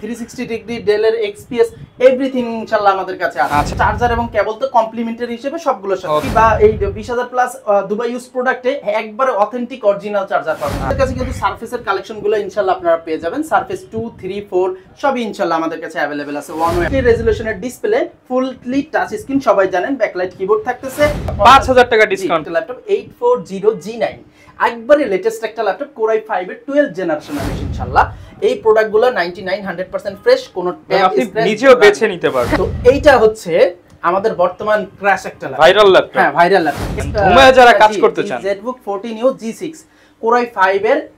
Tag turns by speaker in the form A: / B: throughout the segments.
A: Three sixty degree ডেলের XPS everything ইনশাল্লাহ আমাদের কাছে আছে চার্জার আচ্ছা। এবং কেবল তো কমপ্লিমেন্টারি হিসেবে সবগুলোর সাথে বা এই বিশ প্লাস দুবাই ইউজ প্রোডাক্টে একবার অথেন্টিক অরিজিনাল চার্জার পাবেন হ্যাঁ। আমাদের কাছে কিন্তু সার্ফেসের কালেকশনগুলো ইনশাল্লাহ আপনারা পেয়ে যাবেন সার্ফেস টু থ্রি ফোর সবই ইনশাল্লাহ আমাদের কাছে অ্যাভেলেবেল আছে ওয়ান ওয়ে রেজুলেশনের ডিসপ্লে ফুললি টাচ স্ক্রিন সবাই জানেন ব্যাকলাইট কিবোর্ড থাকতেছে পাঁচ হাজার টাকা discount laptop eight four zero G nine একবারে লেটেস্ট একটা ল্যাপটপ কোরাই এর টুয়েলভ জেনারেশন আছে ইনশাল্লাহ এই প্রোডাক্টগুলো নাইনটি ফ্রেশ কোনো নিজেও
B: বেছে নিতে পারবেন তো
A: এইটা হচ্ছে আমাদের বর্তমান ক্র্যাশ একটা ভাইরাল ল্যাপটপ হ্যাঁ ভাইরাল ল্যাপটপ যারা কাজ করতে চান জেটবুক fourteen U G six core i এর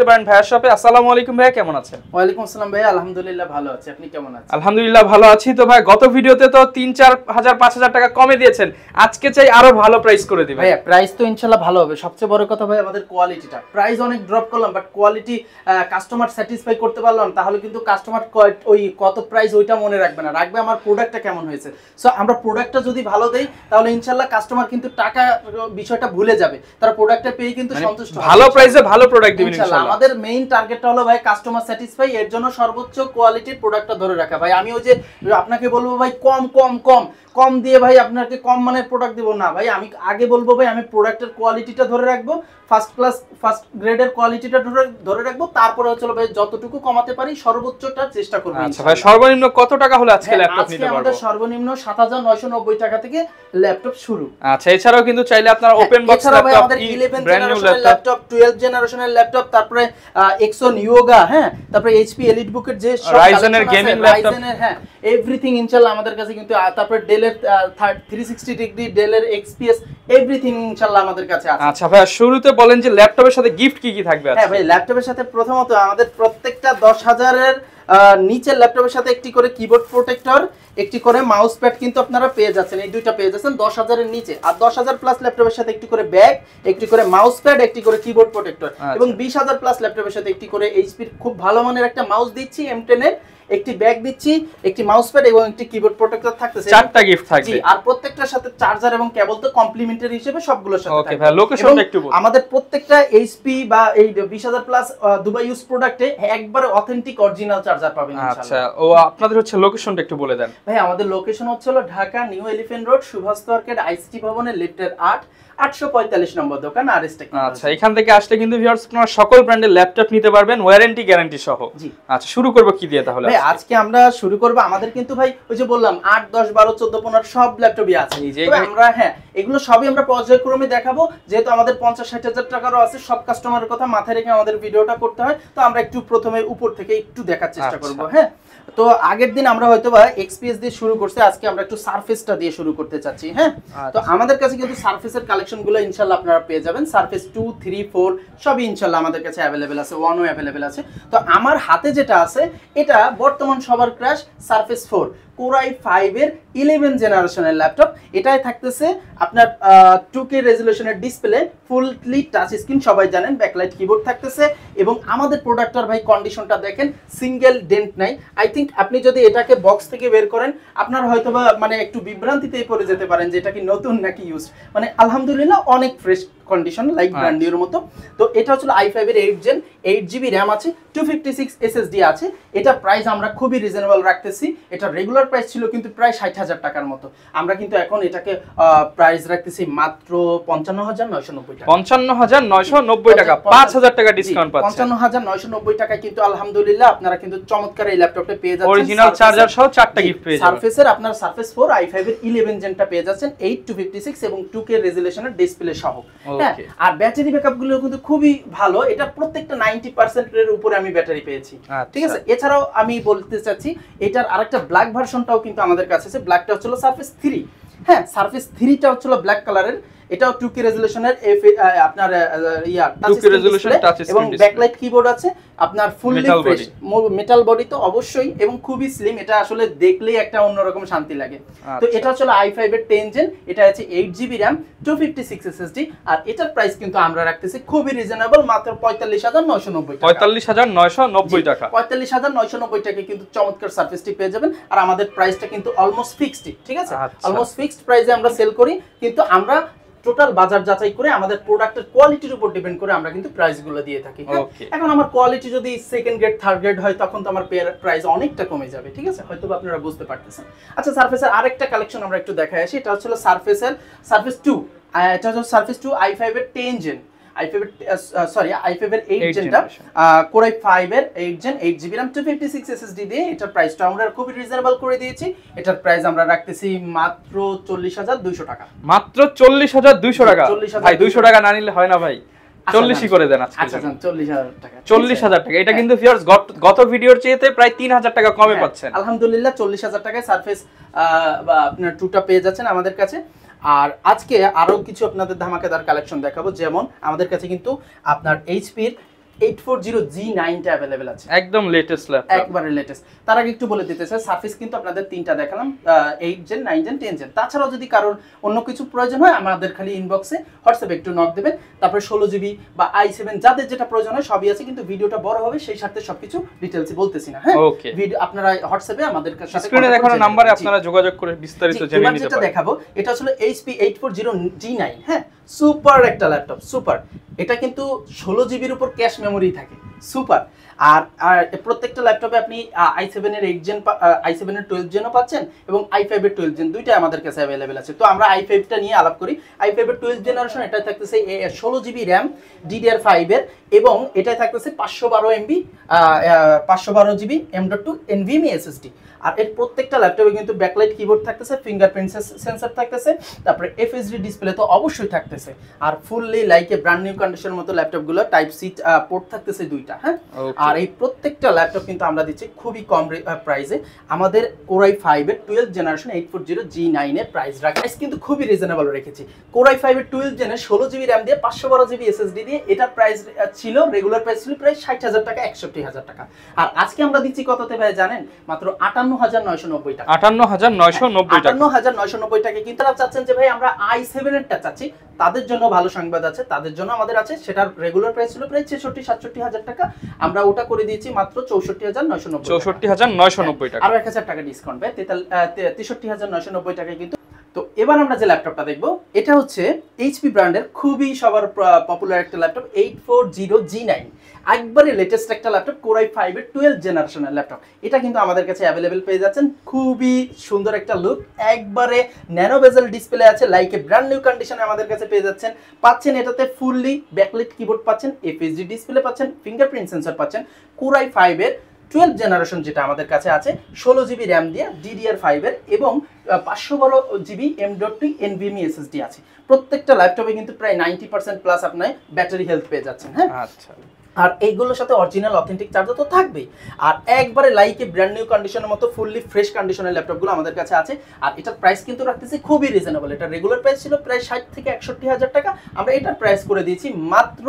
B: আসতে পারেন ভাইয়ার শপে আসসালামু আলাইকুম ভাই কেমন আছেন
A: ওয়ালাইকুম আসসালাম ভাই আলহামদুলিল্লাহ ভালো আছি আপনি কেমন আছেন
B: আলহামদুলিল্লাহ ভালো আছি তো ভাই গত ভিডিওতে তো 3 4 হাজার 5 হাজার টাকা কমে দিয়েছেন আজকে চাই আরো ভালো প্রাইস করে দিবেন ভাই
A: প্রাইস তো ইনশাআল্লাহ ভালো হবে সবচেয়ে বড় কথা ভাই আমাদের কোয়ালিটিটা প্রাইস অনেক ড্রপ করলাম বাট কোয়ালিটি কাস্টমার স্যাটিসফাই করতে পারলাম তাহলে কিন্তু কাস্টমার ওই কত প্রাইস ওইটা মনে রাখবে না রাখবে আমার প্রোডাক্টটা কেমন হয়েছে সো আমরা প্রোডাক্টটা যদি ভালো দেই তাহলে ইনশাআল্লাহ কাস্টমার কিন্তু টাকা বিষয়টা ভুলে যাবে তার প্রোডাক্টটা পেয়ে কিন্তু মানে সন্তুষ্ট ভালো প্রাইসে ভালো প্রোডাক্ট দিবেন ইনশাআল্লাহ আমাদের মেইন টার্গেটটা হলো ভাই কাস্টমার স্যাটিসফাই এর জন্য সর্বোচ্চ কোয়ালিটির প্রোডাক্টটা ধরে রাখা ভাই আমি ওই যে আপনাকে বলবো ভাই কম কম কম কম দিয়ে ভাই আপনাকে কম মানের প্রোডাক্ট দেবো না ভাই আমি আগে বলবো ভাই আমি প্রোডাক্টের কোয়ালিটিটা ধরে রাখবো ফার্স্ট ক্লাস ফার্স্ট গ্রেডের কোয়ালিটিটা ধরে ধরে রাখবো তারপরে হচ্ছে ভাই যতটুকু কমাতে পারি সর্বোচ্চটা চেষ্টা করবো আচ্ছা ভাই সর্বনিম্ন
B: কত টাকা হলে আজকে ল্যাপটপ নিতে পারবো আমাদের
A: সর্বনিম্ন নব্বই টাকা থেকে ল্যাপটপ শুরু
B: আচ্ছা এছাড়াও কিন্তু চাইলে আপনার ওপেন বক্স ল্যাপটপ আমাদের ইলেভেন জেনারেশনের ল্যাপটপ
A: টুয়েলভ জেনারেশনের ল্যাপটপ তারপরে এক্সন ইয়োগা হ্যাঁ তারপরে এইচপি এলিট বুকের যে রাইজেনের গেমিং ল্যাপটপ হ্যাঁ এভরিথিং ইনশাআল্লাহ আমাদের কাছে কিন্তু তারপরে আচ্ছা হ্যাঁ একটি করে মাউস প্যাড কিন্তু আপনারা পেয়ে যাচ্ছেন এই দুইটা পেয়ে যাচ্ছেন দশ হাজারের নিচে আর দশ হাজার প্লাস ল্যাপটপের সাথে একটি করে ব্যাগ একটি করে মাউস প্যাড একটি করে কিবোর্ড আচ্ছা। প্রোটেক্টর এবং বিশ হাজার প্লাস ল্যাপটপের সাথে একটি করে এইচপির খুব ভালো মানের একটা মাউস দিচ্ছি এম টেনের একটি ব্যাগ দিচ্ছি একটি মাউস প্যাড এবং একটি কিবোর্ড প্রোটেক্টর থাকতেছে চারটা গিফট থাকবে আর প্রত্যেকটার সাথে চার্জার এবং কেবল তো কমপ্লিমেন্টারি হিসেবে সবগুলো সাথে ওকে ভাই লোকেশন একটু বল আমাদের প্রত্যেকটা এইচপি বা এই 20000 প্লাস দুবাই ইউজ প্রোডাক্টে একবারে অথেন্টিক অরিজিনাল চার্জার পাবেন ইনশাআল্লাহ আচ্ছা
B: ও আপনাদের হচ্ছে লোকেশনটা একটু বলে দেন
A: ভাই আমাদের লোকেশন হচ্ছে হলো Dhaka New Elephant Road Subhash market ICT ভবনের লিফটের 8 845 নম্বর দোকান আর এস
B: আচ্ছা এখান থেকে আসলে কিন্তু ভিউয়ার্স আপনারা সকল ব্র্যান্ডের ল্যাপটপ নিতে পারবেন ওয়ারেন্টি গ্যারান্টি সহ আচ্ছা শুরু করব কি দিয়ে তাহলে ভাই
A: আজকে আমরা শুরু করব আমাদের কিন্তু ভাই ওই যে বললাম 8 10 12 14 15 সব ল্যাপটপই আছে তবে আমরা হ্যাঁ এগুলো সবই আমরা পর্যায়ক্রমে দেখাবো যেহেতু আমাদের 50 60 হাজার টাকারও আছে সব কাস্টমারের কথা মাথায় রেখে আমাদের ভিডিওটা করতে হয় তো আমরা একটু প্রথমে উপর থেকে একটু দেখার চেষ্টা আচ্ছা। করব হ্যাঁ তো আগের দিন আমরা হয়তো বা এক্সপিএস দিয়ে শুরু করছি আজকে আমরা একটু সার্ফেসটা দিয়ে শুরু করতে চাচ্ছি হ্যাঁ তো আচ্ছা। আমাদের কাছে কিন্তু সার্ফেসের কালেকশনগুলো ইনশাল্লাহ আপনারা পেয়ে যাবেন সার্ফেস টু থ্রি ফোর সবই ইনশাল্লাহ আমাদের কাছে অ্যাভেলেবেল আছে ওয়ানও অ্যাভেলেবেল আছে তো আমার হাতে যেটা আছে এটা বর্তমান সবার ক্র্যাশ সার্ফেস ফোর কোরাই ফাইভের ইলেভেন জেনারেশনের ল্যাপটপ এটাই থাকতেছে আপনার টু কে রেজুলেশনের ডিসপ্লে ফুললি টাচ স্ক্রিন সবাই জানেন ব্যাকলাইট কিবোর্ড থাকতেছে এবং আমাদের প্রোডাক্টটার ভাই কন্ডিশনটা দেখেন সিঙ্গেল ডেন্ট নাই আই থিঙ্ক ফিট আপনি যদি এটাকে বক্স থেকে বের করেন আপনার হয়তোবা মানে একটু বিভ্রান্তিতেই পড়ে যেতে পারেন যে এটা কি নতুন নাকি ইউজ মানে আলহামদুলিল্লাহ অনেক ফ্রেশ কন্ডিশন লাইক ব্র্যান্ড নিউর মতো তো এটা হচ্ছে আই ফাইভের eight gen eight GB RAM আছে টু ফিফটি সিক্স এসএসডি আছে এটা প্রাইস আমরা খুবই রিজনেবল রাখতেছি এটা রেগুলার প্রাইস ছিল কিন্তু প্রায় ষাট হাজার টাকার মতো আমরা কিন্তু এখন এটাকে প্রাইস রাখতেছি মাত্র পঞ্চান্ন হাজার নয়শো নব্বই টাকা
B: পঞ্চান্ন হাজার নয়শো নব্বই টাকা পাঁচ হাজার টাকা ডিসকাউন্ট পাচ্ছেন পঞ্চান্ন
A: হাজার নয়শো নব্বই টাকায় কিন্তু আলহামদুলিল্লাহ আপনারা কিন্তু চমৎকার এই ল্যাপটপটা পেয়ে যাচ্ছেন অরিজিনাল চার্জার
B: সহ চারটা গিফট পেয়ে যাচ্ছেন সারফেসের
A: আপনার সারফেস 4 i5 এর 11 জেনটা পেয়ে যাচ্ছেন ফিফটি সিক্স এবং 2K রেজোলিউশনের ডিসপ্লে সহ হ্যাঁ আর ব্যাটারি ব্যাকআপ গুলো কিন্তু খুবই ভালো এটা প্রত্যেকটা পার্সেন্ট এর উপরে আমি ব্যাটারি পেয়েছি আচ্ছা। ঠিক আছে এছাড়াও আমি বলতে চাচ্ছি এটার আরেকটা ব্ল্যাক ভার্সনটাও কিন্তু আমাদের কাছে আছে ব্ল্যাকটা হচ্ছিল সার্ফেস থ্রি হ্যাঁ সার্ফেস থ্রিটা হচ্ছিল ব্ল্যাক কালারের এটাও 2K রেজোলিউশনের আপনার yeah touch resolution touch screen এবং ব্যাকলাইট কিবোর্ড আছে আপনার ফুললি ফ্রেশ মেটাল বডি তো অবশ্যই এবং খুবই স্লিম এটা আসলে দেখলেই একটা অন্যরকম শান্তি লাগে তো আচ্ছা। এটা হচ্ছে i5 এর 10 জেন এটা আছে 8GB RAM 256 SSD আর এটার প্রাইস কিন্তু আমরা রাখতেছি খুবই রিজনেবল মাত্র 45990
B: টাকা 45990 টাকা
A: 45990 টাকা কিন্তু চমৎকার সার্ভিসটি পেয়ে যাবেন আর আমাদের প্রাইসটা কিন্তু অলমোস্ট ফিক্সড ঠিক আছে অলমোস্ট ফিক্সড প্রাইসে আমরা সেল করি কিন্তু আমরা টোটাল বাজার যাচাই করে আমাদের প্রোডাক্টের কোয়ালিটির উপর ডিপেন্ড করে আমরা কিন্তু প্রাইসগুলো দিয়ে থাকি হ্যাঁ? এখন আমার কোয়ালিটি যদি সেকেন্ড গ্রেড থার্ড গ্রেড হয় তখন তো আমার প্রাইস অনেকটা কমে যাবে ঠিক আছে হয়তো আপনারা বুঝতে পারতেছেন আচ্ছা সার্ফেসের আরেকটা কালেকশন আমরা একটু দেখাই আসি এটা হচ্ছিল সার্ফেসের সার্ফেস টু এটা হচ্ছে সার্ফেস টু আই ফাইভের টেন জেন করে চল্লিশ হাজার টাকা চল্লিশ হাজার
B: টাকা এটা হ্যাঁ। কিন্তু গত ভিডিওর চেয়ে প্রায় তিন
A: হাজার টাকা কমে হ্যাঁ। পাচ্ছেন আলহামদুলিল্লাহ চল্লিশ হাজার টাকায় সার্ফেস আপনার টুটা পেয়ে যাচ্ছেন আমাদের কাছে আর আজকে আরও কিছু আপনাদের ধামাকেদার কালেকশন দেখাবো যেমন আমাদের কাছে কিন্তু আপনার এইচপির 840G9 টা লেটেস্ট তার আগে একটু বলে দিতে আপনাদের তিনটা দেখালাম 8 কারোর অন্য কিছু প্রয়োজন হয় আমাদের খালি হোয়াটসঅ্যাপে নক দেবেন তারপরে 16 জিবি বা আই সেভেন যাদের যেটা প্রয়োজন হয় সবই আছে কিন্তু ভিডিওটা বড় হবে সেই সাথে সবকিছু ডিটেলস বলতেছি না হ্যাঁ ভিডিও আপনারা হোয়াটসঅ্যাপে আমাদের কাছে নম্বরে
B: আপনারা যোগাযোগ করে বিস্তারিত জেনে নিতে পারেন
A: যেটা eight four zero G nine হ্যাঁ সুপার একটা ল্যাপটপ সুপার এটা কিন্তু ষোলো জিবির উপর ক্যাশ মেমোরি থাকে সুপার আর আর প্রত্যেকটা ল্যাপটপে আপনি আই সেভেনের এইট জেন আই সেভেনের টুয়েলভ জেনও পাচ্ছেন এবং আই ফাইভের টুয়েলভ জেন দুইটাই আমাদের কাছে অ্যাভেলেবেল আছে তো আমরা আই ফাইভটা নিয়ে আলাপ করি আই ফাইভের টুয়েলভ জেনারেশন এটা থাকতেছে ষোলো জিবি র্যাম ডিডিআর ফাইভের এবং এটাই থাকতেছে পাঁচশো বারো এমবি পাঁচশো বারো GB M dot two NVMe SSD আর এর প্রত্যেকটা ল্যাপটপে কিন্তু ব্যাকলাইট কিবোর্ড থাকতেছে ফিঙ্গারপ্রিন্ট সেন্সার থাকতেছে তারপরে এফএসডি ডিসপ্লে তো অবশ্যই থাকতেছে আর ফুললি লাইকে ব্র্যান্ড নিউ কন্ডিশনের মতো ল্যাপটপগুলো টাইপ সি পোর্ট থাকতেছে দুইটা হ্যাঁ আর এই প্রত্যেকটা ল্যাপটপ কিন্তু আমরা দিচ্ছি খুবই কম প্রাইসে আমাদের কোরাই ফাইভের twelve generation eight four zero G নাইনের প্রাইস রাখা কিন্তু খুবই রিজনেবল রেখেছি কোরাই ফাইভের টুয়েলভ জেনে ষোলো জিবি র্যাম দিয়ে পাঁচশো বারো জিবি এসএসডি দিয়ে এটা প্রাইস ছিল রেগুলার প্রাইস ছিল প্রায় ষাট হাজার টাকা একষট্টি হাজার টাকা আর আজকে আমরা দিচ্ছি কততে ভাই জানেন মাত্র আটান্ন হাজার নয়শো নব্বই টাকা
B: আটান্ন হাজার নয়শো নব্বই হ্যাঁ, আটান্ন
A: হাজার নয়শো নব্বই টাকা কিন্তু তারা চাচ্ছেন যে ভাই আমরা আই সেভেনেরটা চাচ্ছি তাদের জন্য ভালো সংবাদ আছে তাদের জন্য আমাদের আছে সেটার রেগুলার প্রাইস ছিল প্রায় ছেষট্টি সাতষট্টি হাজার টাকা আমরা ওটা করে দিয়েছি মাত্র চৌষট্টি হাজার নয়শো নব্বই চৌষট্টি হাজার নয়শো নব্বই টাকা আরো এক হাজার টাকা ডিসকাউন্ট ভাই তেষট্টি হাজার নয়শো নব্বই টাকা কিন্তু তো এবার আমরা যে ল্যাপটপটা দেখব এটা হচ্ছে এইচপি ব্র্যান্ডের খুবই সবার পপুলার একটা laptop eight four zero G nine একবারে লেটেস্ট একটা ল্যাপটপ কোরাই ফাইভের টুয়েলভ জেনারেশনের ল্যাপটপ এটা কিন্তু আমাদের কাছে অ্যাভেলেবেল পেয়ে যাচ্ছেন খুবই সুন্দর একটা লুক একবারে ন্যানো ডিসপ্লে আছে লাইকে ব্র্যান্ড নিউ কন্ডিশনে আমাদের কাছে পেয়ে যাচ্ছেন পাচ্ছেন এটাতে ফুললি ব্যাকলিট কিবোর্ড পাচ্ছেন এফএসডি ডিসপ্লে পাচ্ছেন ফিঙ্গারপ্রিন্ট সেন্সর পাচ্ছেন কোরাই ফাইভের টুয়েলভ জেনারেশন যেটা আমাদের কাছে আছে ষোলো জিবি র্যাম দিয়ে ডিডিআর ফাইভের এবং পাঁচশো বারো GB M dot two NVMe SSD আছে প্রত্যেকটা ল্যাপটপে কিন্তু প্রায় নাইনটি পার্সেন্ট প্লাস আপনার ব্যাটারি হেলথ পেয়ে যাচ্ছেন হ্যাঁ আচ্ছা আর এইগুলোর সাথে অরিজিনাল অথেন্টিক চার্জার তো থাকবেই আর একবারে লাইকে ব্র্যান্ড নিউ কন্ডিশনের মতো ফুললি ফ্রেশ কন্ডিশনের ল্যাপটপগুলো আমাদের কাছে আছে আর এটার প্রাইস কিন্তু রাখতেছি খুবই রিজনেবল এটা রেগুলার প্রাইস ছিল প্রায় ষাট থেকে একষট্টি হাজার টাকা আমরা এটার প্রাইস করে দিয়েছি মাত্র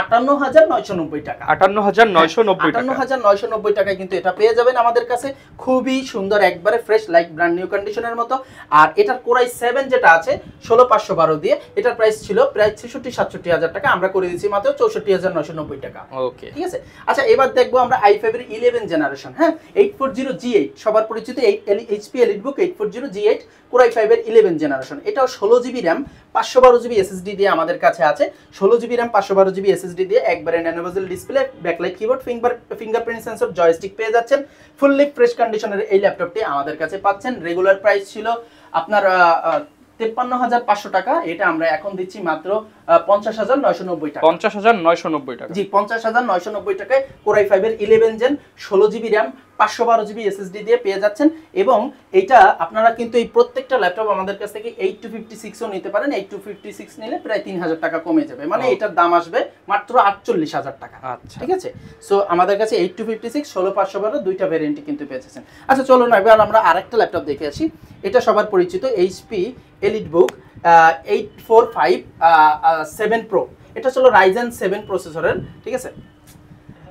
A: আটান্ন হাজার নয়শো নব্বই টাকা আটান্ন হাজার নয়শো নব্বই আটান্ন হাজার নয়শো নব্বই টাকায় কিন্তু এটা পেয়ে যাবেন আমাদের কাছে খুবই সুন্দর একবারে ফ্রেশ লাইক ব্র্যান্ড নিউ কন্ডিশনের মতো আর এটার কোরাই সেভেন যেটা আছে ষোলো পাঁচশো বারো দিয়ে এটার প্রাইস ছিল প্রায় ছেষট্টি সাতষট্টি হাজার টাকা আমরা করে দিয়েছি মাত্র চৌষট্টি হাজার নয়শো নব্বই টাকা টাকা ওকে ঠিক আছে আচ্ছা এবার দেখবো আমরা আই ফাইভের ইলেভেন জেনারেশন হ্যাঁ eight four zero G eight সবার পরিচিত eight HP EliteBook eight four zero G eight i ফাইভের ইলেভেন জেনারেশন এটাও ষোলো জিবি র্যাম পাঁচশো বারো জিবি এসএসডি দিয়ে আমাদের কাছে আছে ষোলো জিবি র্যাম পাঁচশো বারো জিবি এসএসডি দিয়ে একবারে nano bezel display backlight keyboard finger fingerprint sensor joystick পেয়ে যাচ্ছেন ফুললি ফ্রেশ কন্ডিশনের এই ল্যাপটপটি আমাদের কাছে পাচ্ছেন রেগুলার প্রাইস ছিল আপনার তেপ্পান্ন হাজার পাঁচশো টাকা এটা আমরা এখন দিচ্ছি মাত্র পঞ্চাশ হাজার নয়শো নব্বই টাকা
B: পঞ্চাশ হাজার নয়শো
A: নব্বই টাকা জি পঞ্চাশ হাজার নয়শো নব্বই টাকায় কোরাই ফাইভের ইলেভেন জেন ষোলো জিবি র্যাম পাঁচশো বারো জিবি এসএসডি দিয়ে পেয়ে যাচ্ছেন এবং এটা আপনারা কিন্তু এই প্রত্যেকটা ল্যাপটপ আমাদের কাছ থেকে এইট টু ফিফটি সিক্সও নিতে পারেন এইট টু ফিফটি সিক্স নিলে প্রায় তিন হাজার টাকা কমে যাবে মানে এটার দাম আসবে মাত্র আটচল্লিশ হাজার টাকা আচ্ছা ঠিক আছে সো আমাদের কাছে এইট টু ফিফটি সিক্স ষোলো পাঁচশো বারো দুইটা ভ্যারিয়েন্টই কিন্তু পেয়েছেন যাচ্ছেন আচ্ছা চলুন এবার আমরা আরেকটা ল্যাপটপ দেখে আসি এটা সবার পরিচিত HP elite book eight four five seven pro এটা হলো রাইজেন সেভেন প্রসেসরের ঠিক আছে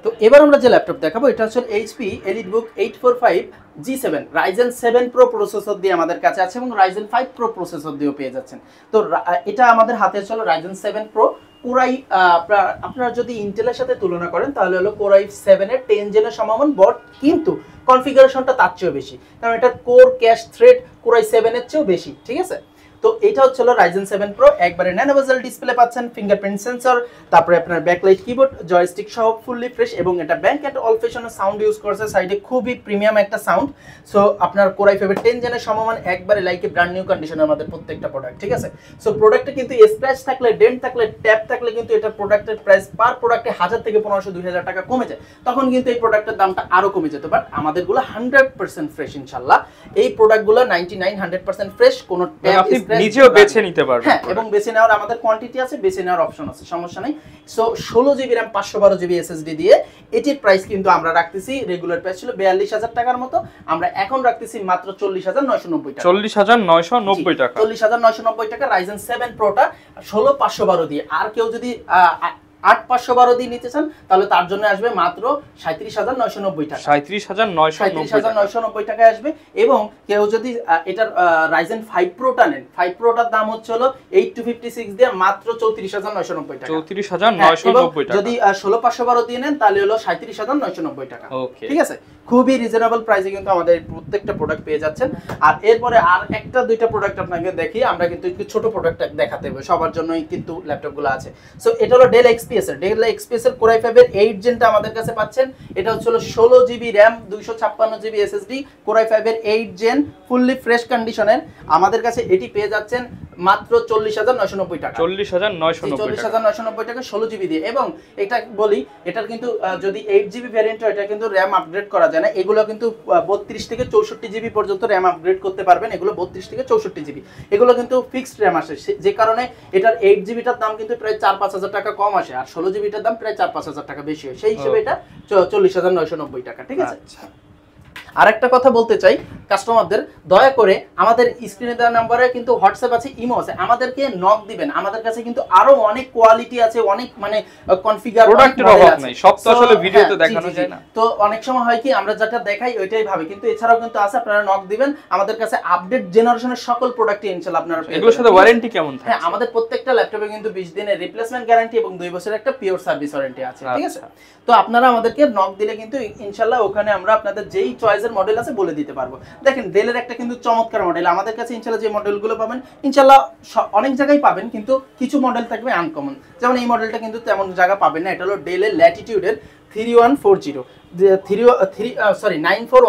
A: তো এবার আমরা যে ল্যাপটপ দেখাবো এটা হচ্ছে HP elite book eight four five G seven Ryzen seven pro processor দিয়ে আমাদের কাছে আছে এবং রাইজেন ফাইভ প্রো প্রসেসর দিয়েও পেয়ে যাচ্ছেন তো এটা আমাদের হাতে চলো রাইজেন সেভেন প্রো কোরাই আপনার যদি ইন্টেলের সাথে তুলনা করেন তাহলে হলো কোরাই সেভেনের টেন জেনের সমামান বট কিন্তু কনফিগারেশনটা তার চেয়েও বেশি কারণ এটার কোর ক্যাশ থ্রেড কোরাই সেভেনের চেয়েও বেশি ঠিক আছে তো এইটা হচ্ছে হলো রাইজেন সেভেন প্রো একবারে ন্যানোভেজাল ডিসপ্লে পাচ্ছেন ফিঙ্গারপ্রিন্ট সেন্সর তারপরে আপনার ব্যাকলাইট কিবোর্ড জয়স্টিক সহ ফুললি ফ্রেশ এবং এটা ব্যাঙ্ক অ্যান্ড অল ফেশনের সাউন্ড ইউজ করছে সাইডে খুবই প্রিমিয়াম একটা সাউন্ড সো আপনার কোরাই ফেভের টেন জেনের সমমান একবারে লাইকে ব্র্যান্ড নিউ কন্ডিশনের আমাদের প্রত্যেকটা প্রোডাক্ট ঠিক আছে সো প্রোডাক্টে কিন্তু স্ক্র্যাচ থাকলে ডেন্ট থাকলে ট্যাপ থাকলে কিন্তু এটা প্রোডাক্টের প্রাইস পার প্রোডাক্টে হাজার থেকে পনেরোশো দুই হাজার টাকা কমে যায় তখন কিন্তু এই প্রোডাক্টের দামটা আরও কমে যেত বাট আমাদেরগুলো হান্ড্রেড পার্সেন্ট ফ্রেশ ইনশাল্লাহ এই প্রোডাক্টগুলো ninety nine hundred percent fresh কোনো ট্যাপ নিজেও বেছে নিতে পারবে হ্যাঁ এবং বেছে নেওয়ার আমাদের কোয়ান্টিটি আছে বেছে নেওয়ার অপশন আছে সমস্যা নাই সো ষোলো জিবি র্যাম পাঁচশো বারো জিবি এসএসডি দিয়ে এটির প্রাইস কিন্তু আমরা রাখতেছি রেগুলার প্রাইস ছিল বিয়াল্লিশ হাজার টাকার মতো আমরা এখন রাখতেছি মাত্র চল্লিশ হাজার নয়শো নব্বই টাকা চল্লিশ
B: হাজার নয়শো নব্বই টাকা
A: চল্লিশ হাজার নয়শো নব্বই টাকা রাইজেন সেভেন প্রোটা ষোলো পাঁচশো বারো দিয়ে আর কেউ যদি আট পাঁচশো বারো দিয়ে নিতে চান তাহলে তার জন্য আসবে মাত্র সাঁত্রিশ হাজার নয়শো নব্বই টাকা
B: সাঁত্রিশ হাজার নয়শো সাঁত্রিশ হাজার
A: নয়শো নব্বই টাকায় আসবে এবং কেউ যদি এটার রাইজেন ফাইভ প্রোটা নেন ফাইভ প্রোটার দাম হচ্ছে হলো এইট টু ফিফটি সিক্স দিয়ে মাত্র চৌত্রিশ হাজার নয়শো নব্বই টাকা চৌত্রিশ
B: হাজার নয়শো নব্বই হ্যাঁ, যদি
A: ষোলো পাঁচশো বারো দিয়ে নেন তাহলে হলো সাঁত্রিশ হাজার নয়শো নব্বই টাকা ঠিক আছে খুবই রিজনেবল প্রাইসে কিন্তু আমাদের প্রত্যেকটা প্রোডাক্ট পেয়ে যাচ্ছেন আর এরপরে আর একটা দুইটা প্রোডাক্ট আপনাকে দেখি আমরা কিন্তু একটু ছোট প্রোডাক্ট দেখাতে হবে সবার জন্যই কিন্তু ল্যাপটপগুলো আছে সো এটা হলো ডেল এক্স এক্সপিএসের ডেল এক্সপিএসের কোরাই ফাইভের এইট জেনটা আমাদের কাছে পাচ্ছেন এটা হচ্ছে হলো ষোলো জিবি র্যাম দুইশো ছাপ্পান্ন জিবি এসএসডি কোরাই ফাইভের এইট জেন ফুললি ফ্রেশ কন্ডিশনের আমাদের কাছে এটি পেয়ে যাচ্ছেন মাত্র চল্লিশ হাজার নয়শো নব্বই টাকা
B: চল্লিশ হাজার নয়শো চল্লিশ হাজার
A: নয়শো নব্বই টাকা ষোলো জিবি দিয়ে এবং এটা বলি এটার কিন্তু যদি এইট জিবি ভ্যারিয়েন্ট হয় এটা কিন্তু র্যাম আপগ্রেড করা যায় না এগুলো কিন্তু বত্রিশ থেকে চৌষট্টি জিবি পর্যন্ত র্যাম আপগ্রেড করতে পারবেন এগুলো বত্রিশ থেকে চৌষট্টি জিবি এগুলো কিন্তু ফিক্সড র্যাম আসে যে কারণে এটার এইট জিবিটার দাম কিন্তু প্রায় চার পাঁচ হাজার টাকা কম আসে আর ষোলো জিবিটার দাম প্রায় চার পাঁচ হাজার টাকা বেশি হয় সেই হিসেবে এটা চল্লিশ হাজার নয়শো নব্বই টাকা ঠিক আছে আচ্ছা। আর একটা কথা বলতে চাই কাস্টমারদের দয়া করে আমাদের স্ক্রিনে দেওয়া নাম্বারে কিন্তু হোয়াটসঅ্যাপ আছে ইমো আছে আমাদেরকে নক দিবেন আমাদের কাছে কিন্তু আরো অনেক কোয়ালিটি আছে অনেক মানে কনফিগার প্রোডাক্টের অভাব নাই সব তো আসলে ভিডিওতে হ্যাঁ, দেখানো যায় না তো অনেক সময় হয় কি আমরা যেটা দেখাই ওইটাই ভাবে কিন্তু এছাড়াও কিন্তু আছে আপনারা নক দিবেন আমাদের কাছে আপডেট জেনারেশনের সকল প্রোডাক্টই ইনশাআল্লাহ আপনারা এগুলোর সাথে ওয়ারেন্টি কেমন থাকে হ্যাঁ আমাদের প্রত্যেকটা ল্যাপটপে কিন্তু 20 দিনের রিপ্লেসমেন্ট গ্যারান্টি এবং 2 বছরের একটা পিওর সার্ভিস ওয়ারেন্টি আছে ঠিক আছে আচ্ছা। তো আপনারা আমাদেরকে নক দিলে কিন্তু ইনশাআল্লাহ ওখানে আমরা আপনাদের যেই চয়েস সাইজের মডেল আছে বলে দিতে পারবো দেখেন ডেলের একটা কিন্তু চমৎকার মডেল আমাদের কাছে ইনশাল্লাহ যে মডেলগুলো পাবেন ইনশাল্লাহ অনেক জায়গায় পাবেন কিন্তু কিছু মডেল থাকবে আনকমন যেমন এই মডেলটা কিন্তু তেমন জায়গা পাবেন না এটা হলো ডেলের ল্যাটিটিউডের three one four zero three three sorry nine four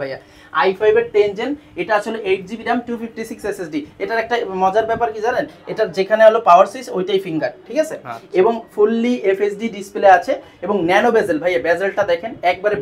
A: ভাইয়া ডিসপ্লে আচ্ছা। আছে এবং ন্যানো বেজেল ভাইয়া বেজেলটা দেখেন একবারে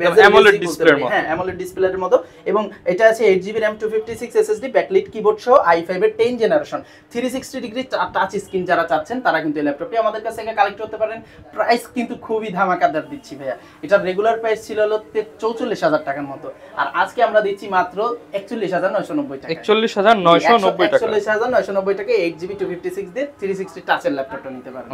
A: ডিসপ্লের হ্যাঁ, মতো এবং এটা আছে eight GB RAM two fifty six SSD backlit keyboard সহ আই এর ten generation three sixty degree touch screen যারা চাচ্ছেন তারা কিন্তু ল্যাপটপটি আমাদের কাছে কালেক্ট করতে পারেন প্রাইস কিন্তু খুবই ধামাকাদার দিচ্ছি ভাইয়া এটা রেগুলার প্রাইস ছিল হলো চৌচল্লিশ হাজার টাকার মতো আর আজকে আমরা দিচ্ছি মাত্র একচল্লিশ হাজার নয়শো নব্বই টাকা একচল্লিশ
B: হাজার নয়শো নব্বই একচল্লিশ
A: হাজার নয়শো নব্বই টাকা eight GB two fifty six দিয়ে থ্রি সিক্সটি টাচের ল্যাপটপটা নিতে পারেন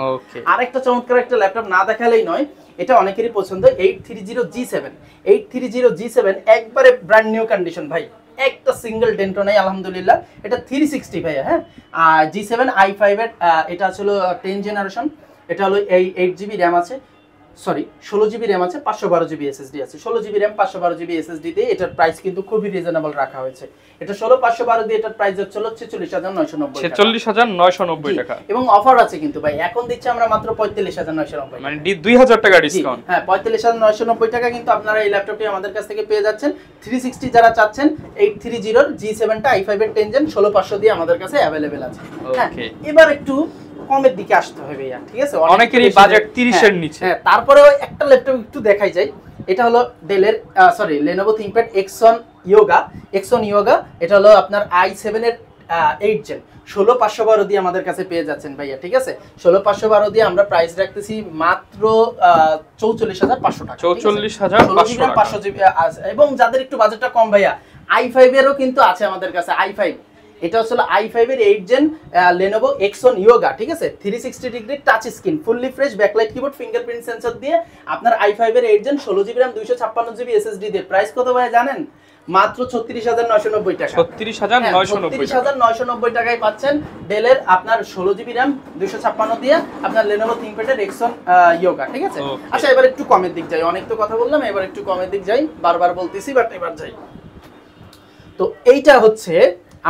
A: আর একটা চমৎকার একটা ল্যাপটপ না দেখালেই নয় এটা অনেকেরই পছন্দ eight three zero G seven eight three zero G seven একবারে ব্র্যান্ড নিউ কন্ডিশন ভাই একটা সিঙ্গেল ডেন্টো নাই আলহামদুলিল্লাহ এটা থ্রি সিক্সটি ভাইয়া হ্যাঁ আর জি সেভেন আই ফাইভের এটা ছিল টেন জেনারেশন এটা হলো এই এইট জিবি র্যাম আছে সরি ষোলো জিবি র্যাম আছে পাঁচশো বারো জিবি এসএসডি আছে ষোলো জিবি র্যাম পাঁচশো বারো জিবি এসএসডি দিয়ে এটার প্রাইস কিন্তু খুবই রিজনেবল রাখা হয়েছে এটা ষোলো পাঁচশো বারো দিয়ে এটার প্রাইস হচ্ছে ছেচল্লিশ হাজার নয়শো নব্বই ছেচল্লিশ
B: হাজার নয়শো নব্বই টাকা
A: এবং অফার আছে কিন্তু ভাই এখন দিচ্ছে আমরা মাত্র পঁয়তাল্লিশ হাজার নয়শো নব্বই
B: মানে দুই হাজার টাকা ডিসকাউন্ট
A: হ্যাঁ পঁয়তাল্লিশ হাজার নয়শো নব্বই টাকা কিন্তু আপনারা এই ল্যাপটপটি আমাদের কাছ থেকে পেয়ে যাচ্ছেন থ্রি সিক্সটি যারা চাচ্ছেন এইট থ্রি জিরোর জি সেভেনটা আই ফাইভের টেন জেন ষোলো পাঁচশো দিয়ে আমাদের কাছে অ্যাভেলেবেল আছে হ্যাঁ এবার একটু কমের দিকে আসতে হবে ভাইয়া ঠিক আছে অনেকেরই বাজেট 30 এর নিচে হ্যাঁ তারপরে ওই একটা ল্যাপটপ একটু দেখাই যাই এটা হলো ডেলের sorry Lenovo ThinkPad X1 Yoga X1 Yoga এটা হলো আপনার i7 এর 8 জেন ষোলো পাঁচশো বারো দিয়ে আমাদের কাছে পেয়ে যাচ্ছেন ভাইয়া ঠিক আছে ষোলো পাঁচশো বারো দিয়ে আমরা প্রাইস রাখতেছি মাত্র চৌচল্লিশ হাজার পাঁচশো টাকা চৌচল্লিশ হাজার পাঁচশো জিবি এবং যাদের একটু বাজেটটা কম ভাইয়া আই ফাইভ এরও কিন্তু আছে আমাদের কাছে আই ফাইভ এটা হচ্ছে আই ফাইভের এইট জেন লেনোভো এক্সন ইয়োগা ঠিক আছে three sixty degree touch screen fully fresh backlight keyboard fingerprint sensor দিয়ে আপনার আই ফাইভের এইট জেন ষোলো জিবি র্যাম দুইশো ছাপ্পান্ন জিবি এসএসডি দিয়ে প্রাইস কত ভাই জানেন মাত্র ছত্রিশ হাজার নয়শো নব্বই টাকা
B: হ্যাঁ,
A: নয়শো নব্বই টাকায় পাচ্ছেন ডেলের আপনার ষোলো জিবি র্যাম দুইশো ছাপ্পান্ন দিয়ে আপনার লেনোভো থিংপ্যাডের এক্সন ইয়োগা ঠিক আছে আচ্ছা এবার একটু কমের দিক যাই অনেক তো কথা বললাম এবার একটু কমের দিক যাই বারবার বলতেছি বাট এবার যাই তো এইটা হচ্ছে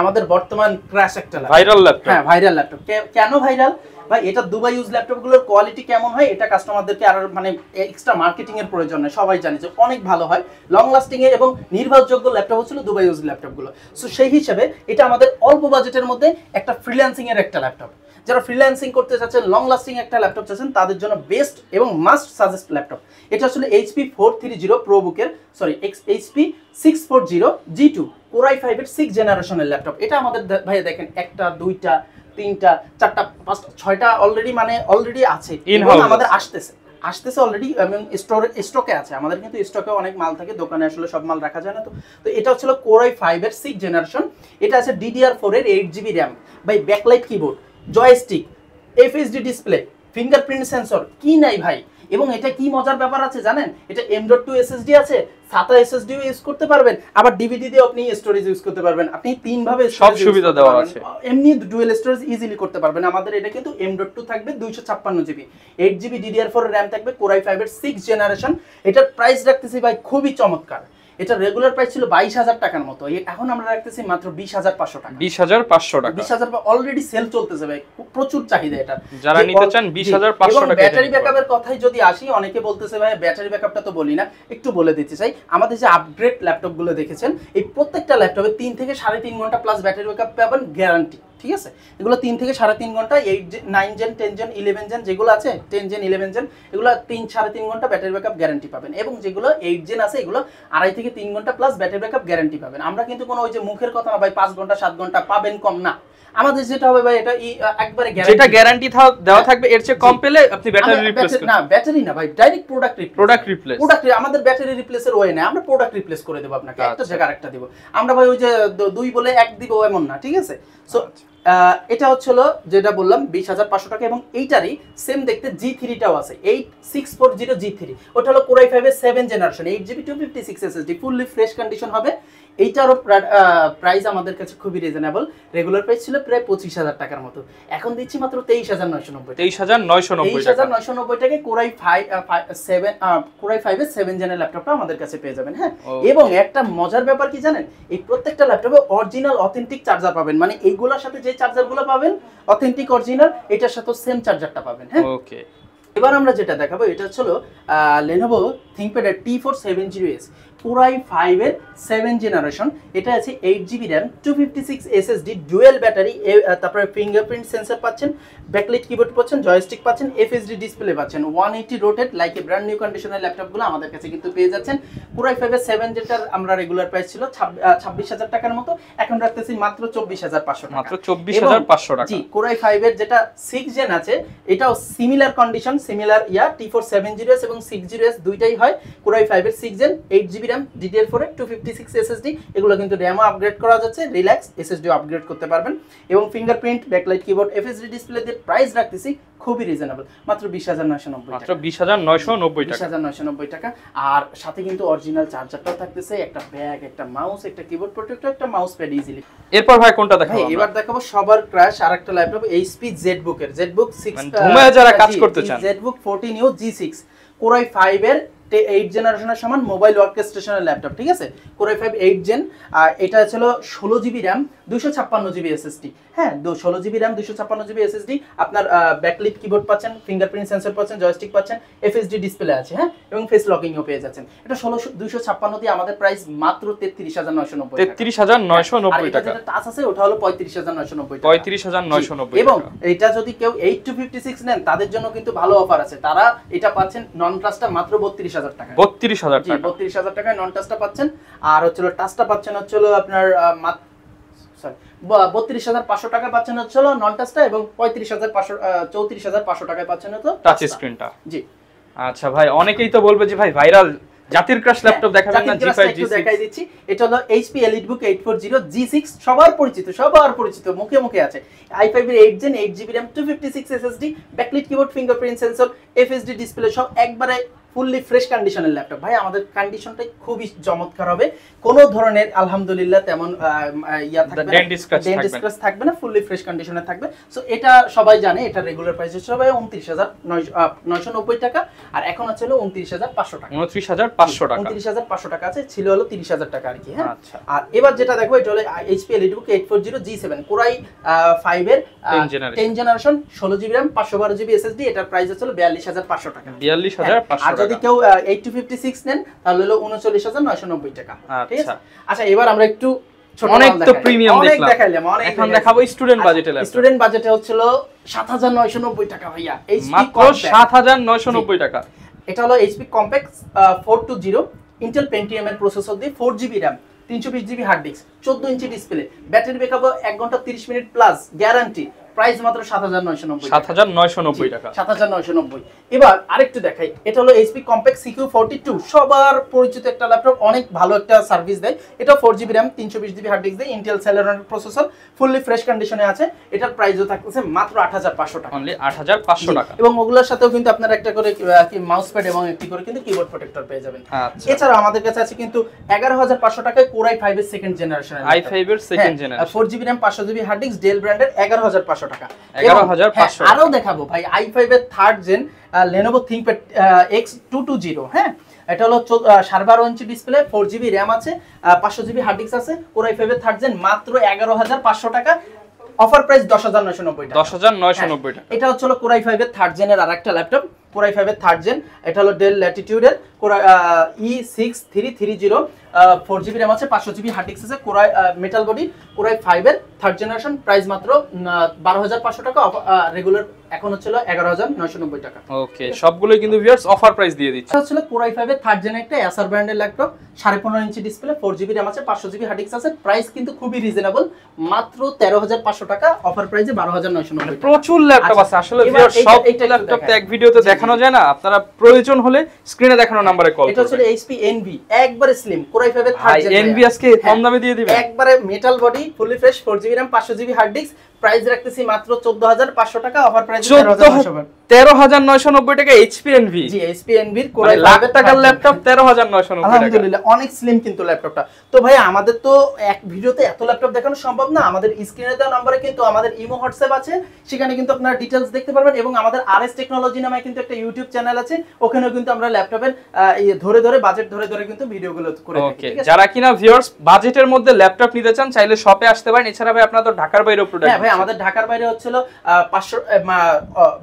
A: আমাদের বর্তমান ক্র্যাশ একটা ভাইরাল ল্যাপটপ হ্যাঁ ভাইরাল ল্যাপটপ কেন ভাইরাল ভাই এটা দুবাই ইউজ ল্যাপটপগুলোর কোয়ালিটি কেমন হয় এটা কাস্টমারদেরকে আরো মানে এক্সট্রা মার্কেটিং এর প্রয়োজন নয় সবাই জানে যে অনেক ভালো হয় লং লাস্টিং এর এবং নির্ভরযোগ্য ল্যাপটপ হচ্ছিল দুবাই ইউজ ল্যাপটপগুলো সো সেই হিসেবে এটা আমাদের অল্প বাজেটের মধ্যে একটা ফ্রিল্যান্সিং এর একটা ল্যাপটপ যারা ফ্রিল্যান্সিং করতে চাচ্ছেন লং লাস্টিং একটা ল্যাপটপ চাচ্ছেন তাদের জন্য বেস্ট এবং মাস্ট সাজেস্ট ল্যাপটপ এটা আসলে HP four three zero pro বুকের sorry X HP six four zero G two core i ফাইভের সিক্স জেনারেশনের ল্যাপটপ এটা আমাদের ভাই দেখেন একটা দুইটা তিনটা চারটা পাঁচটা ছয়টা অলরেডি মানে অলরেডি আছে আমাদের আসতেছে আসতেছে অলরেডি এবং স্টোর স্টকে আছে আমাদের কিন্তু স্টকে অনেক মাল থাকে দোকানে আসলে সব মাল রাখা যায় না তো তো এটা হচ্ছিল কোরাই ফাইভের সিক্স জেনারেশন এটা আছে ডিডিআর ফোরের eight GB RAM by backlight keyboard joystick FSD display fingerprint sensor কি নাই ভাই এবং এটা কি মজার ব্যাপার আছে জানেন এটা এম ডট টু এসএসডি আছে সাতা এসএসডিও ইউজ করতে পারবেন আবার ডিভিডি দিয়ে আপনি স্টোরেজ ইউজ করতে পারবেন আপনি তিন ভাবে সব সুবিধা দেওয়া আছে এমনি ডুয়েল স্টোরেজ ইজিলি করতে পারবেন আমাদের এটা কিন্তু এম ডট টু থাকবে দুইশো ছাপ্পান্ন GB eight GB DDR four RAM থাকবে কোরাই ফাইভের সিক্স জেনারেশন এটার প্রাইস রাখতেছি ভাই খুবই চমৎকার এটা রেগুলার প্রাইস ছিল বাইশ হাজার টাকার মতো এখন আমরা রাখতেছি মাত্র বিশ হাজার পাঁচশো টাকা
B: বিশ হাজার পাঁচশো টাকা বিশ
A: হাজার অলরেডি সেল চলতেছে ভাই প্রচুর চাহিদা এটা যারা নিতে
B: চান বিশ হাজার পাঁচশো টাকা ব্যাটারি
A: ব্যাকআপের কথাই যদি আসি অনেকে বলতেছে ভাই ব্যাটারি ব্যাকআপটা তো বলি না একটু বলে দিতে চাই আমাদের যে আপগ্রেড ল্যাপটপগুলো দেখেছেন এই প্রত্যেকটা ল্যাপটপে তিন থেকে সাড়ে তিন ঘন্টা প্লাস ব্যাটারি ব্যাকআপ পাবেন গ্যারান্টি ঠিক আছে এগুলো তিন থেকে সাড়ে তিন ঘন্টা eight nine gen ten gen eleven gen যেগুলো আছে টেন জেন ইলেভেন জেন এগুলো তিন সাড়ে তিন ঘন্টা ব্যাটারি ব্যাকআপ গ্যারান্টি পাবেন এবং যেগুলো এইট জেন আছে এগুলো আড়াই থেকে তিন ঘন্টা প্লাস ব্যাটারি ব্যাকআপ গ্যারান্টি পাবেন আমরা কিন্তু কোনো ওই যে মুখের কথা না ভাই পাঁচ ঘন্টা সাত ঘন্টা পাবেন কম না আমাদের যেটা হবে ভাই এটা একবারে যেটা গ্যারান্টি
B: দেওয়া হ্যাঁ। থাকবে এর চেয়ে কম পেলে আপনি ব্যাটারি রিপ্লেস না
A: ব্যাটারি না ভাই direct product replace product replace product আমাদের ব্যাটারি রিপ্লেসের ওয়ে না আমরা প্রোডাক্ট রিপ্লেস করে দেব আপনাকে একটা আচ্ছা। জায়গা আরেকটা দেব আমরা ভাই ওই যে দুই বলে এক দিব এমন না ঠিক আছে সো আচ্ছা। এটা হচ্ছে যেটা বললাম বিশ হাজার পাঁচশো টাকা এবং এইটারই সেম দেখতে জি থ্রিটাও আছে eight six four zero G three ওটা হলো কোরাই ফাইভের seven generation eight GB two fifty six SSD fully fresh condition হবে এইটারও প্রাইস আমাদের কাছে খুবই রিজনেবল রেগুলার প্রাইস ছিল প্রায় পঁচিশ হাজার টাকার মতো এখন দিচ্ছি মাত্র তেইশ হাজার নয়শো নব্বই
B: তেইশ হাজার নয়শো নব্বই তেইশ হাজার
A: নয়শো নব্বই টাকায় কোরাই ফাইভ সেভেন কোরাই ফাইভের সেভেন জেনের ল্যাপটপটা আমাদের কাছে পেয়ে যাবেন হ্যাঁ এবং একটা মজার ব্যাপার কি জানেন এই প্রত্যেকটা ল্যাপটপে অরিজিনাল অথেন্টিক চার্জার পাবেন মানে এইগুলোর সাথে যে চার্জারগুলো পাবেন অথেন্টিক অরিজিনাল এটার সাথে সেম চার্জারটা পাবেন হ্যাঁ ওকে এবার আমরা যেটা দেখাবো এটা হলো Lenovo ThinkPad T four seven zero S পুরাই ফাইভের সেভেন জেনারেশন এটা আছে eight GB RAM two fifty six SSD dual battery তারপরে ফিঙ্গারপ্রিন্ট সেন্সার পাচ্ছেন ব্যাকলেট কিবোর্ড পাচ্ছেন জয়স্টিক পাচ্ছেন এফএসডি ডিসপ্লে পাচ্ছেন one eighty rotated like a brand new কন্ডিশনের ল্যাপটপগুলো আমাদের কাছে কিন্তু পেয়ে যাচ্ছেন পুরাই ফাইভের সেভেন যেটার আমরা রেগুলার প্রাইস ছিল ছাব্বিশ হাজার টাকার মতো এখন রাখতেছি মাত্র চব্বিশ হাজার পাঁচশো মাত্র চব্বিশ হাজার পাঁচশো টাকা জি কোরাই ফাইভের যেটা সিক্স জেন আছে এটাও similar condition similar yeah T four seven zero S এবং সিক্স জিরো এস দুইটাই হয় কোরাই ফাইভের six gen eight GB RAM DDR4 ফোরের টু ফিফটি এগুলো কিন্তু র্যামও আপগ্রেড করা যাচ্ছে রিল্যাক্স এসএসডিও আপগ্রেড করতে পারবেন এবং fingerprint backlight keyboard FSD display দিয়ে প্রাইস রাখতেছি খুবই রিজনেবল মাত্র 20990 হাজার মাত্র
B: 20990 টাকা
A: 20990 টাকা আর সাথে কিন্তু অরিজিনাল চার্জারটাও থাকতেছে একটা ব্যাগ একটা মাউস একটা কিবোর্ড প্রোটেক্টর একটা মাউস প্যাড ইজিলি এরপর ভাই কোনটা দেখাবো এবার দেখাবো সবার ক্র্যাশ আরেকটা ল্যাপটপ HP ZBook এর ZBook 6 ধুমায় যারা কাজ করতে চান ZBook 14 ইউ জি6 কোরাই 5 এর এইট জেনারেশনের সমান মোবাইল ওয়ার্ক স্টেশনের ল্যাপটপ ঠিক আছে কোরাই ফাইভ এইট জেন আর এটা ছিল ষোলো জিবি র্যাম দুশো ছাপ্পান্ন জিবি এসএসডি হ্যাঁ ষোলো জিবি র্যাম দুশো ছাপ্পান্ন জিবি এসএসডি আপনার ব্যাকলিপ কিবোর্ড পাচ্ছেন ফিঙ্গারপ্রিন্ট সেন্সর পাচ্ছেন জয়স্টিক পাচ্ছেন এফএসডি ডিসপ্লে আছে হ্যাঁ এবং ফেস লকিংও পেয়ে যাচ্ছেন এটা ষোলো দুশো ছাপ্পান্ন দিয়ে আমাদের প্রাইস মাত্র তেত্রিশ হাজার নয়শো নব্বই
B: তেত্রিশ হাজার নয়শো নব্বই টাকা
A: টাচ আছে ওটা হলো পঁয়ত্রিশ হাজার নয়শো নব্বই
B: পঁয়ত্রিশ হাজার নয়শো নব্বই এবং
A: এটা যদি কেউ এইট টু ফিফটি সিক্স নেন তাদের জন্য কিন্তু ভালো অফার আছে তারা এটা পাচ্ছেন নন ক্লাসটা মাত্র বত্রিশ
B: আচ্ছা ভাই অনেকেই তো বলবে যে ভাই ভাইরাল জাতির ক্রাশ ল্যাপটপ দেখাবেন না জি5 জি6 দেখাই
A: দিচ্ছি এটা হলো HP EliteBook 840 G6 সবার পরিচিত সবার পরিচিত মুখে মুখে আছে i5 এর 8 gen 8 GB RAM 256 SSD backlit keyboard fingerprint sensor FSD display সব একবারে ফুললি ফ্রেশ কন্ডিশনের ল্যাপটপ ভাই আমাদের কন্ডিশনটাই খুবই চমৎকার হবে কোনো ধরনের আলহামদুলিল্লাহ তেমন ইয়া থাকবে ডেন্ট স্ক্র্যাচ থাকবে না ফুললি ফ্রেশ কন্ডিশনে থাকবে সো এটা সবাই জানে এটা রেগুলার প্রাইস হচ্ছে ভাই উনত্রিশ হাজার নয়শো নব্বই টাকা আর এখন হচ্ছে হলো উনত্রিশ হাজার পাঁচশো টাকা
B: উনত্রিশ হাজার পাঁচশো টাকা উনত্রিশ
A: হাজার পাঁচশো টাকা আছে ছিল হলো তিরিশ হাজার টাকা আর কি হ্যাঁ আচ্ছা। আর এবার যেটা দেখবো এটা হলো HP EliteBook eight four zero G seven core i ফাইভের টেন জেনারেশন ষোলো জিবি র্যাম পাঁচশো বারো জিবি এসএসডি এটার প্রাইস হচ্ছে বিয়াল্লিশ হাজার পাঁচশো টাকা
B: বিয়াল্লিশ হাজার পাঁচশো যদি
A: কেউ এইট নেন তাহলে হলো উনচল্লিশ হাজার নয়শো নব্বই টাকা আচ্ছা। ঠিক আছে আচ্ছা এবার আমরা একটু অনেক তো প্রিমিয়াম দেখলাম অনেক এখন দেখাবো
B: স্টুডেন্ট বাজেটে স্টুডেন্ট
A: বাজেটে হচ্ছিল 7990 টাকা ভাইয়া 7990 টাকা এটা হলো এইচপি 420 ইন্টেল পেন্টিয়াম এর প্রসেসর দিয়ে 4GB RAM 14 ইঞ্চি ডিসপ্লে ব্যাটারি ব্যাকআপ 1 ঘন্টা 30 মিনিট প্লাস গ্যারান্টি প্রাইস মাত্র হাজার 7990 নব্বই টাকা নব্বই এবার আরেকটু দেখাই এটা হলো সিকিউ ফোরটি টু সবার পরিচিত একটা ল্যাপটপ অনেক ভালো একটা সার্ভিস দেয় এটা 4GB RAM 320GB hard disk দেয় Intel Celeron processor fully fresh কন্ডিশনে আছে এটার প্রাইসও থাকতেছে মাত্র পাঁচশো টাকা
B: অনলি পাঁচশো টাকা
A: এবং ওগুলোর সাথেও কিন্তু আপনার একটা করে কি মাউস প্যাড এবং একটি করে কিন্তু কিবোর্ড প্রোটেক্টর পেয়ে যাবেন আচ্ছা। এছাড়া আমাদের কাছে আছে কিন্তু এগারো হাজার পাঁচশো টাকায় Core ফাইভ এর সেকেন্ড জেনারেশন i5 এর second generation 4GB RAM 500GB hard disk Dell ব্র্যান্ডের পাঁচশো পাঁচশো টাকা এগারো হ্যাঁ, দেখাবো ভাই আই ফাইভের third gen Lenovo ThinkPad X two two zero হ্যাঁ এটা হলো সাড়ে বারো ইঞ্চি ডিসপ্লে ফোর জিবি র্যাম আছে পাঁচশো জিবি হার্ড ডিস্ক আছে ওর আই এর থার্ড জেন মাত্র এগারো হাজার পাঁচশো টাকা অফার প্রাইস দশ হাজার নয়শো নব্বই
B: দশ হাজার নয়শো নব্বই টাকা হ্যাঁ,
A: এটা হচ্ছে ফাইভ এর থার্ড জেনের আর একটা ল্যাপটপ কোরাই ফাইভের থার্ড জেন এটা হলো ডেল ল্যাটিটিউডের core i E six three three zero four GB RAM আছে পাঁচশো জিবি হার্ড ডিস্ক আছে কোরাই মেটাল বডি কোরাই ফাইভের থার্ড জেনারেশন প্রাইস মাত্র বারো হাজার পাঁচশো টাকা রেগুলার এখন হচ্ছে এগারো হাজার নয়শো নব্বই টাকা
B: ওকে সবগুলোই কিন্তু ভিউয়ার্স অফার প্রাইস দিয়ে দিচ্ছে
A: হচ্ছিল কোরাই ফাইভের থার্ড জেন একটা এসআর ব্র্যান্ডের ল্যাপটপ সাড়ে পনেরো ইঞ্চি ডিসপ্লে ফোর জিবি র্যাম আছে পাঁচশো জিবি হার্ড ডিস্ক আছে প্রাইস কিন্তু খুবই রিজনেবল মাত্র তেরো হাজার পাঁচশো টাকা অফার প্রাইসে বারো হাজার নয়শো নব্বই মানে প্রচুর ল্যাপটপ আচ্ছা, আছে আসলে সব ল্যাপটপ
B: এক ভিডিওতে দেখা দেখানো যায় না আপনারা প্রয়োজন হলে স্ক্রিনে দেখানো নাম্বারে কল এটা হচ্ছে
A: এইচপি এনভি একবারে স্লিম কোরাই 5 এর থার্ড এনভি আজকে কম হ্যাঁ, দামে দিয়ে দিবেন একবারে metal body fully fresh 4 GB RAM 500 GB hard disk price রাখতেছি মাত্র 14500 টাকা অফার প্রাইস 13990 টাকা HP Envy G HP core i মানে টাকার ল্যাপটপ 13990 টাকা আলহামদুলিল্লাহ অনেক স্লিম কিন্তু ল্যাপটপটা তো ভাই আমাদের তো এক ভিডিওতে এত ল্যাপটপ দেখানো সম্ভব না আমাদের স্ক্রিনে দেওয়া নম্বরে কিন্তু আমাদের ইমো হোয়াটসঅ্যাপ আছে সেখানে কিন্তু আপনারা ডিটেইলস দেখতে পারবেন এবং আমাদের আরএস টেকনোলজি নামে কিন্তু একটা ইউটিউব চ্যানেল আছে ওখানেও কিন্তু আমরা ল্যাপটপের ধরে ধরে বাজেট ধরে ধরে কিন্তু ভিডিওগুলো করে
B: যারা কিনা ভিউয়ার্স বাজেটের মধ্যে ল্যাপটপ নিতে চান চাইলে শপে আসতে পারেন এছাড়া ভাই আপনারা তো ঢাকার বাইরেও প্রোডাক্ট আমাদের
A: ঢাকার বাইরে হচ্ছিল পাঁচশো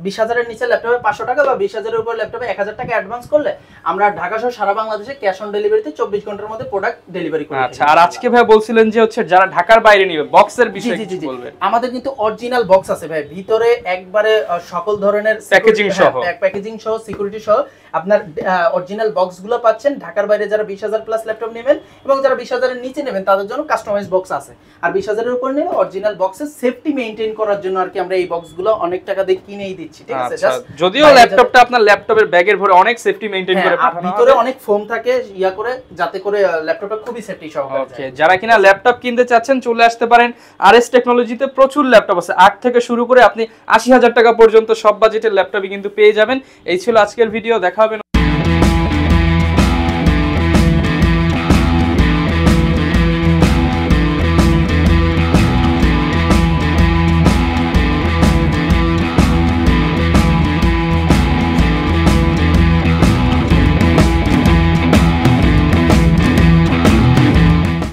A: বিশ হাজারের নিচে ল্যাপটপে পাঁচশো টাকা বা বিশ হাজারের উপর ল্যাপটপে এক হাজার টাকা অ্যাডভান্স করলে আমরা ঢাকা সহ সারা বাংলাদেশে ক্যাশ অন ডেলিভারিতে চব্বিশ ঘন্টার মধ্যে প্রোডাক্ট ডেলিভারি করি আচ্ছা আর আজকে ভাই বলছিলেন যে হচ্ছে যারা ঢাকার বাইরে নিবে বক্সের বিষয়ে কিছু বলবেন আমাদের কিন্তু অরিজিনাল বক্স আছে ভাই ভিতরে একবারে সকল ধরনের প্যাকেজিং সহ প্যাকেজিং সহ সিকিউরিটি সহ আপনার অরিজিনাল বক্সগুলো পাচ্ছেন ঢাকার বাইরে যারা বিশ হাজার প্লাস ল্যাপটপ নেবেন এবং যারা বিশ হাজারের নিচে নেবেন তাদের জন্য কাস্টমাইজ বক্স আছে আর বিশ হাজারের উপর নেবে অরিজিনাল বক্সের সেফটি মেনটেন করার জন্য আর কি আমরা এই বক্সগুলো অনেক টাকা দিয়ে কিনেই দিচ্ছি ঠিক আছে আচ্ছা, যদিও
B: ল্যাপটপটা আপনার ল্যাপটপের ব্যাগের ভরে অনেক সেফটি মেনটেন হ্যাঁ, করে পাঠানো ভিতরে
A: অনেক ফোম থাকে ইয়া করে যাতে করে ল্যাপটপটা খুবই সেফটি সহকারে ওকে যারা কিনা ল্যাপটপ কিনতে চাচ্ছেন
B: চলে আসতে পারেন আরএস টেকনোলজিতে প্রচুর ল্যাপটপ আছে আট থেকে শুরু করে আপনি আশি হাজার টাকা পর্যন্ত সব বাজেটের ল্যাপটপই কিন্তু পেয়ে যাবেন এই ছিল আজকের ভিডিও দেখা